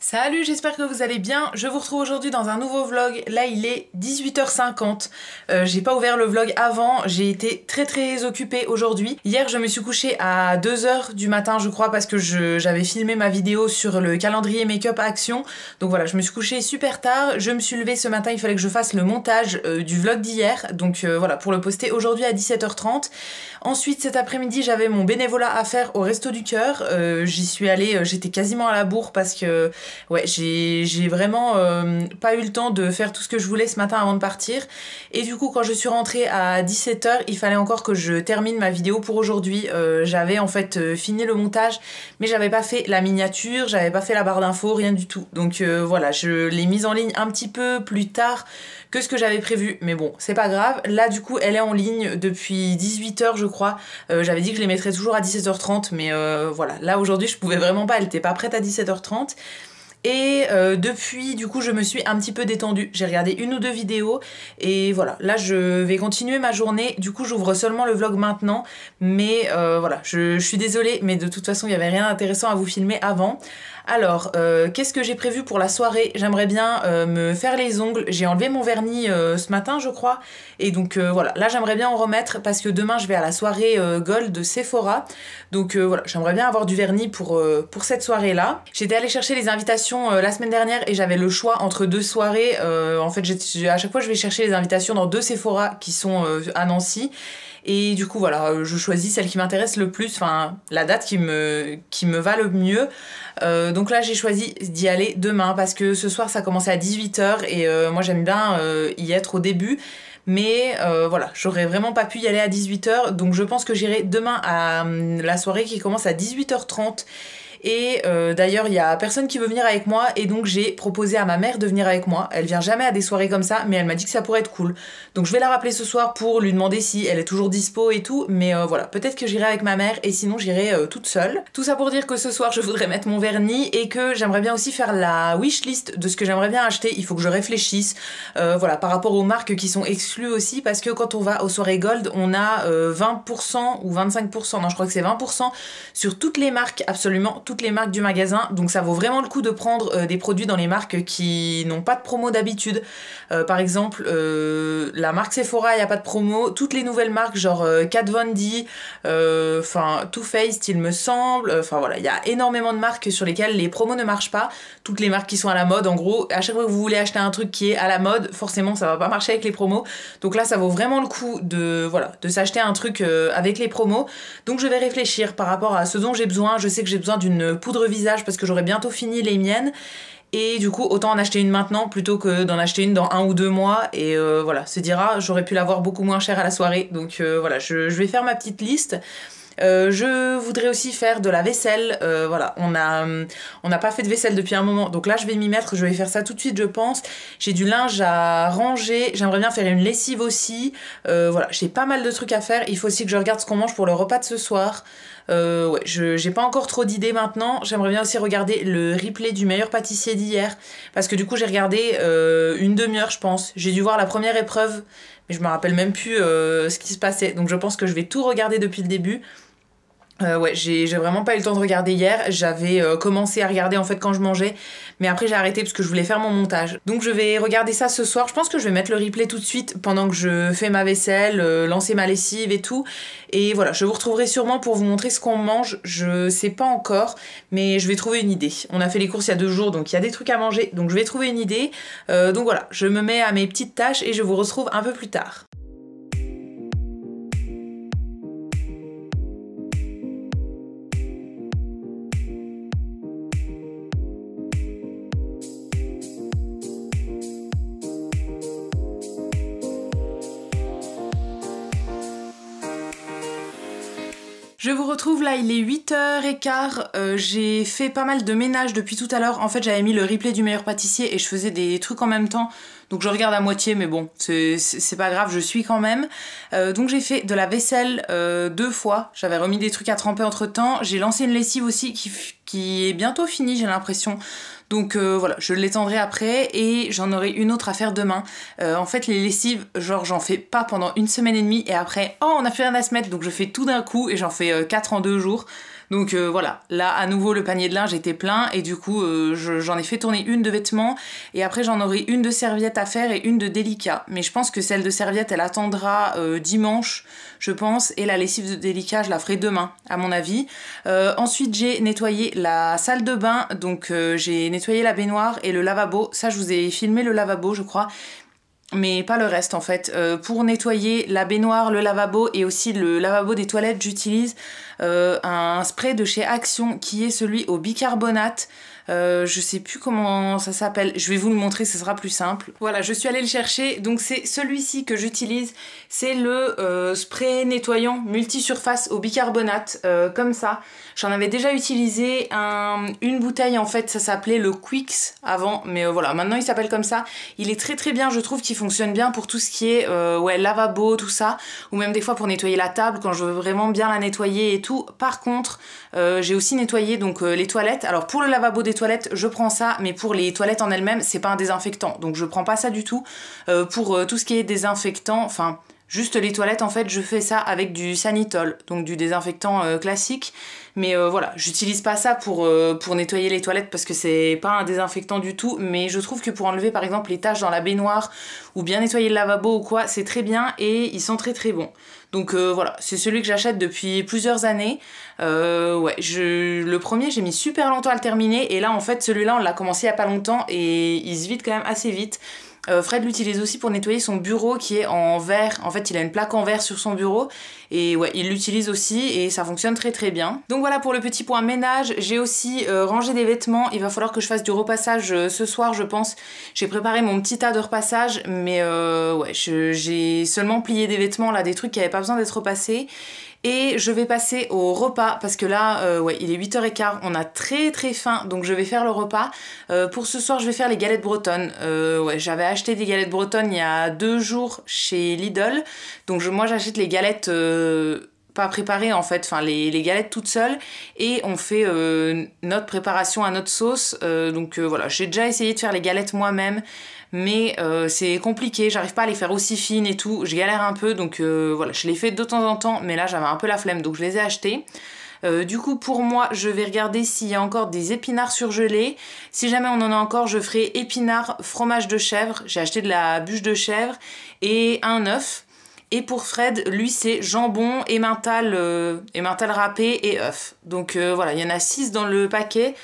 Salut, j'espère que vous allez bien. Je vous retrouve aujourd'hui dans un nouveau vlog. Là, il est 18h50. Euh, j'ai pas ouvert le vlog avant. J'ai été très très occupée aujourd'hui. Hier, je me suis couchée à 2h du matin, je crois, parce que j'avais filmé ma vidéo sur le calendrier Make-up Action. Donc voilà, je me suis couchée super tard. Je me suis levée ce matin. Il fallait que je fasse le montage euh, du vlog d'hier. Donc euh, voilà, pour le poster aujourd'hui à 17h30. Ensuite, cet après-midi, j'avais mon bénévolat à faire au Resto du Cœur. J'y suis allée, j'étais quasiment à la bourre parce que ouais, j'ai vraiment euh, pas eu le temps de faire tout ce que je voulais ce matin avant de partir. Et du coup, quand je suis rentrée à 17h, il fallait encore que je termine ma vidéo pour aujourd'hui. Euh, j'avais en fait euh, fini le montage, mais j'avais pas fait la miniature, j'avais pas fait la barre d'infos, rien du tout. Donc voilà, je l'ai mise en ligne un petit peu plus tard que ce que j'avais prévu. Mais bon, c'est pas grave. Là, du coup, elle est en ligne depuis 18h, je crois. j'avais dit que je les mettrais toujours à 17h30, mais voilà. Là, aujourd'hui, je pouvais vraiment pas. Elle était pas prête à 17h30. Et euh, depuis, du coup, je me suis un petit peu détendue. J'ai regardé une ou deux vidéos et voilà. Là, je vais continuer ma journée. Du coup, j'ouvre seulement le vlog maintenant. Mais euh, voilà, je, suis désolée, mais de toute façon, il n'y avait rien d'intéressant à vous filmer avant. Alors, euh, qu'est-ce que j'ai prévu pour la soirée J'aimerais bien me faire les ongles. J'ai enlevé mon vernis ce matin, je crois. Et donc, voilà. Là, j'aimerais bien en remettre parce que demain, je vais à la soirée Gold de Sephora. Donc, voilà, j'aimerais bien avoir du vernis pour, pour cette soirée-là. J'étais allée chercher les invitations euh, la semaine dernière et j'avais le choix entre deux soirées. Euh, en fait, à chaque fois, je vais chercher les invitations dans deux Sephora qui sont euh, à Nancy. Et du coup, voilà, je choisis celle qui m'intéresse le plus, enfin, la date qui me, qui me va le mieux. donc là, j'ai choisi d'y aller demain parce que ce soir, ça commençait à 18h et moi, j'aime bien y être au début. Mais voilà, j'aurais vraiment pas pu y aller à 18h, donc je pense que j'irai demain à hum, la soirée qui commence à 18h30 et euh, d'ailleurs, il y a personne qui veut venir avec moi. Et donc, j'ai proposé à ma mère de venir avec moi. Elle vient jamais à des soirées comme ça, mais elle m'a dit que ça pourrait être cool. Donc, je vais la rappeler ce soir pour lui demander si elle est toujours dispo et tout. Mais euh, voilà, peut-être que j'irai avec ma mère et sinon, j'irai euh, toute seule. Tout ça pour dire que ce soir, je voudrais mettre mon vernis et que j'aimerais bien aussi faire la wish list de ce que j'aimerais bien acheter. Il faut que je réfléchisse. voilà, par rapport aux marques qui sont exclues aussi, parce que quand on va aux soirées Gold, on a 20% ou 25%, non, je crois que c'est 20% sur toutes les marques, absolument toutes les marques du magasin, donc ça vaut vraiment le coup de prendre euh, des produits dans les marques qui n'ont pas de promo d'habitude. Euh, par exemple, euh, la marque Sephora, il n'y a pas de promo. Toutes les nouvelles marques, genre Kat Von D, enfin Too Faced, il me semble. Enfin voilà, il y a énormément de marques sur lesquelles les promos ne marchent pas. Toutes les marques qui sont à la mode, en gros, à chaque fois que vous voulez acheter un truc qui est à la mode, forcément ça va pas marcher avec les promos. Donc là, ça vaut vraiment le coup de, voilà, de s'acheter un truc avec les promos. Donc je vais réfléchir par rapport à ce dont j'ai besoin. Je sais que j'ai besoin d'une poudre visage parce que j'aurais bientôt fini les miennes. Et du coup, autant en acheter une maintenant plutôt que d'en acheter une dans un ou deux mois. Et euh, voilà, se dira, j'aurais pu l'avoir beaucoup moins cher à la soirée. Donc euh, voilà, je, vais faire ma petite liste. Euh, je voudrais aussi faire de la vaisselle. voilà, on a on a pas fait de vaisselle depuis un moment. Donc là, je vais m'y mettre. Je vais faire ça tout de suite, je pense. J'ai du linge à ranger. J'aimerais bien faire une lessive aussi. voilà, j'ai pas mal de trucs à faire. Il faut aussi que je regarde ce qu'on mange pour le repas de ce soir. Euh, je j'ai pas encore trop d'idées maintenant. J'aimerais bien aussi regarder le replay du meilleur pâtissier d'hier parce que du coup j'ai regardé euh, une demi-heure je pense. J'ai dû voir la première épreuve mais je me rappelle même plus euh, ce qui se passait. Donc je pense que je vais tout regarder depuis le début euh, ouais, j'ai vraiment pas eu le temps de regarder hier. J'avais euh, commencé à regarder en fait quand je mangeais, mais après j'ai arrêté parce que je voulais faire mon montage. Donc je vais regarder ça ce soir. Je pense que je vais mettre le replay tout de suite pendant que je fais ma vaisselle, euh, lancer ma lessive et tout. Et voilà, je vous retrouverai sûrement pour vous montrer ce qu'on mange. Je sais pas encore, mais je vais trouver une idée. On a fait les courses il y a deux jours, donc il y a des trucs à manger, donc je vais trouver une idée. Euh, donc voilà, je me mets à mes petites tâches et je vous retrouve un peu plus tard. Je vous retrouve là, il est 8h15, euh, j'ai fait pas mal de ménage depuis tout à l'heure. En fait j'avais mis le replay du meilleur pâtissier et je faisais des trucs en même temps. Donc je regarde à moitié mais bon, c'est pas grave, je suis quand même. Euh, donc j'ai fait de la vaisselle euh, deux fois, j'avais remis des trucs à tremper entre temps. J'ai lancé une lessive aussi qui, qui est bientôt finie j'ai l'impression. Donc euh, voilà, je l'étendrai après et j'en aurai une autre à faire demain. Euh, en fait, les lessives, genre j'en fais pas pendant une semaine et demie et après, oh on a plus rien à se mettre, donc je fais tout d'un coup et j'en fais 4 euh, en 2 jours. Donc euh, voilà, là à nouveau le panier de linge était plein et du coup euh, j'en ai fait tourner une de vêtements et après j'en aurai une de serviette à faire et une de délicat. Mais je pense que celle de serviette elle attendra euh, dimanche je pense et la lessive de délicat je la ferai demain à mon avis. ensuite j'ai nettoyé la salle de bain donc j'ai nettoyé la baignoire et le lavabo. Ça je vous ai filmé le lavabo je crois mais pas le reste en fait. Euh, pour nettoyer la baignoire, le lavabo et aussi le lavabo des toilettes, j'utilise euh, un spray de chez Action qui est celui au bicarbonate. Euh, je sais plus comment ça s'appelle. Je vais vous le montrer, ce sera plus simple. Voilà, je suis allée le chercher. Donc c'est celui-ci que j'utilise. C'est le euh, spray nettoyant multi surface au bicarbonate, euh, comme ça. J'en avais déjà utilisé une bouteille en fait, ça s'appelait le Quicks avant, mais voilà, maintenant il s'appelle comme ça. Il est très très bien, je trouve qu'il fonctionne bien pour tout ce qui est ouais, lavabo, tout ça, ou même des fois pour nettoyer la table quand je veux vraiment bien la nettoyer et tout. Par contre, j'ai aussi nettoyé donc les toilettes. Alors pour le lavabo des toilettes, je prends ça, mais pour les toilettes en elles-mêmes, c'est pas un désinfectant. Donc je prends pas ça du tout. Euh, pour euh, tout ce qui est désinfectant, enfin Juste les toilettes, en fait, je fais ça avec du sanitol, donc du désinfectant euh, classique. Mais euh, voilà, j'utilise pas ça pour, euh, pour nettoyer les toilettes parce que c'est pas un désinfectant du tout. Mais je trouve que pour enlever par exemple les taches dans la baignoire ou bien nettoyer le lavabo ou quoi, c'est très bien et ils sent très très bon. Donc voilà, c'est celui que j'achète depuis plusieurs années. ouais, je... le premier j'ai mis super longtemps à le terminer et là en fait celui-là on l'a commencé il y a pas longtemps et il se vide quand même assez vite. Euh, Fred l'utilise aussi pour nettoyer son bureau qui est en verre. En fait, il a une plaque en verre sur son bureau. Et ouais, il l'utilise aussi et ça fonctionne très très bien. Donc voilà pour le petit point ménage. J'ai aussi euh, rangé des vêtements. Il va falloir que je fasse du repassage euh, ce soir, je pense. J'ai préparé mon petit tas de repassage, mais ouais, j'ai seulement plié des vêtements là, des trucs qui n'avaient pas besoin d'être repassés. Et je vais passer au repas parce que là, euh, ouais, il est 8h15, on a très très faim, donc je vais faire le repas. Euh, pour ce soir, je vais faire les galettes bretonnes. Euh, ouais, j'avais acheté des galettes bretonnes il y a deux jours chez Lidl, donc je, moi j'achète les galettes pas préparé en fait, enfin les, galettes toutes seules et on fait euh, notre préparation à notre sauce. Euh, donc euh, voilà, j'ai déjà essayé de faire les galettes moi-même, mais c'est compliqué, j'arrive pas à les faire aussi fines et tout, je galère un peu, donc voilà, je les fais de temps en temps, mais là j'avais un peu la flemme, donc je les ai achetées. du coup, pour moi, je vais regarder s'il y a encore des épinards surgelés. Si jamais on en a encore, je ferai épinards, fromage de chèvre. J'ai acheté de la bûche de chèvre et un œuf. Et pour Fred, lui, c'est jambon, et euh, râpé et œuf. Donc euh, voilà, il y en a 6 dans le paquet.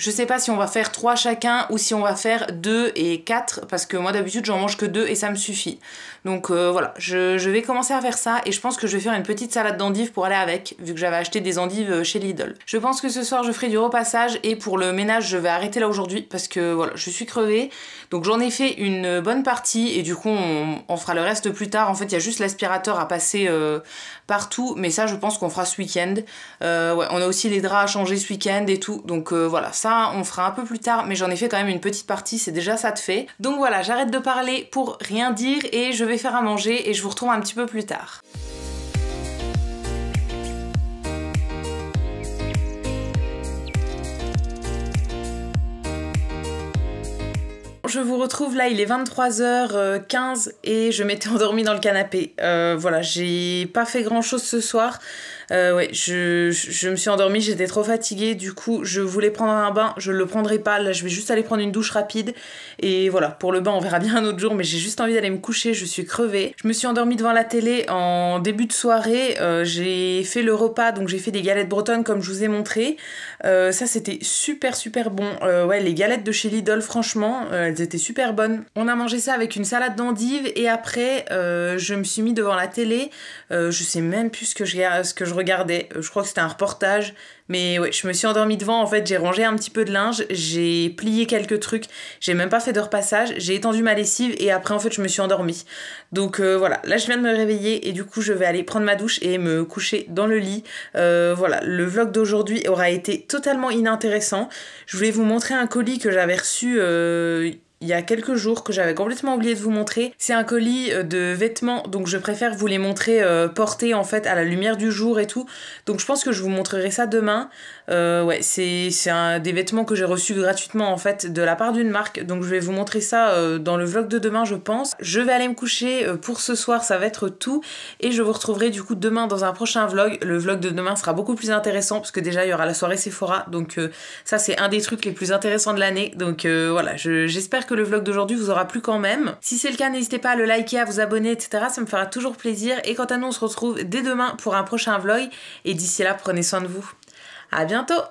Je sais pas si on va faire 3 chacun ou si on va faire 2 et 4 parce que moi d'habitude j'en mange que 2 et ça me suffit. Donc euh, voilà, je, vais commencer à faire ça et je pense que je vais faire une petite salade d'endives pour aller avec vu que j'avais acheté des endives euh, chez Lidl. Je pense que ce soir je ferai du repassage et pour le ménage je vais arrêter là aujourd'hui parce que voilà, je suis crevée. Donc j'en ai fait une bonne partie et du coup on, fera le reste plus tard. En fait il y a juste l'aspirateur à passer euh, partout mais ça je pense qu'on fera ce week-end. ouais, on a aussi les draps à changer ce week-end et tout donc voilà ça on fera un peu plus tard, mais j'en ai fait quand même une petite partie, c'est déjà ça de fait. Donc voilà, j'arrête de parler pour rien dire et je vais faire à manger et je vous retrouve un petit peu plus tard. je vous retrouve là, il est 23h15 et je m'étais endormie dans le canapé. Euh, voilà, j'ai pas fait grand chose ce soir. Euh, ouais, je, me suis endormie, j'étais trop fatiguée. Du coup, je voulais prendre un bain, je le prendrai pas. Là, je vais juste aller prendre une douche rapide. Et voilà, pour le bain, on verra bien un autre jour. Mais j'ai juste envie d'aller me coucher, je suis crevée. Je me suis endormie devant la télé en début de soirée. Euh, j'ai fait le repas, donc j'ai fait des galettes bretonnes comme je vous ai montré. Euh, ça, c'était super, super bon. ouais, les galettes de chez Lidl, franchement, elles étaient super bonnes. On a mangé ça avec une salade d'endives. Et après, je me suis mis devant la télé. je sais même plus ce que je, ce que Regardez, euh, Je crois que c'était un reportage. Mais ouais, je me suis endormie devant. En fait, j'ai rangé un petit peu de linge. J'ai plié quelques trucs. J'ai même pas fait de repassage. J'ai étendu ma lessive. Et après, en fait, je me suis endormie. Donc euh, voilà. Là, je viens de me réveiller. Et du coup, je vais aller prendre ma douche et me coucher dans le lit. Euh, voilà. Le vlog d'aujourd'hui aura été totalement inintéressant. Je voulais vous montrer un colis que j'avais reçu il y a quelques jours que j'avais complètement oublié de vous montrer. C'est un colis euh, de vêtements, donc je préfère vous les montrer euh, portés en fait à la lumière du jour et tout. Donc je pense que je vous montrerai ça demain. Euh, ouais, c'est des vêtements que j'ai reçus gratuitement en fait de la part d'une marque. Donc je vais vous montrer ça dans le vlog de demain, je pense. Je vais aller me coucher pour ce soir, ça va être tout. Et je vous retrouverai du coup demain dans un prochain vlog. Le vlog de demain sera beaucoup plus intéressant parce que déjà il y aura la soirée Sephora. Donc ça c'est un des trucs les plus intéressants de l'année. Donc voilà, j'espère que que le vlog d'aujourd'hui vous aura plu quand même. Si c'est le cas, n'hésitez pas à le liker, à vous abonner, etc. Ça me fera toujours plaisir. Et quant à nous, on se retrouve dès demain pour un prochain vlog. Et d'ici là, prenez soin de vous. À bientôt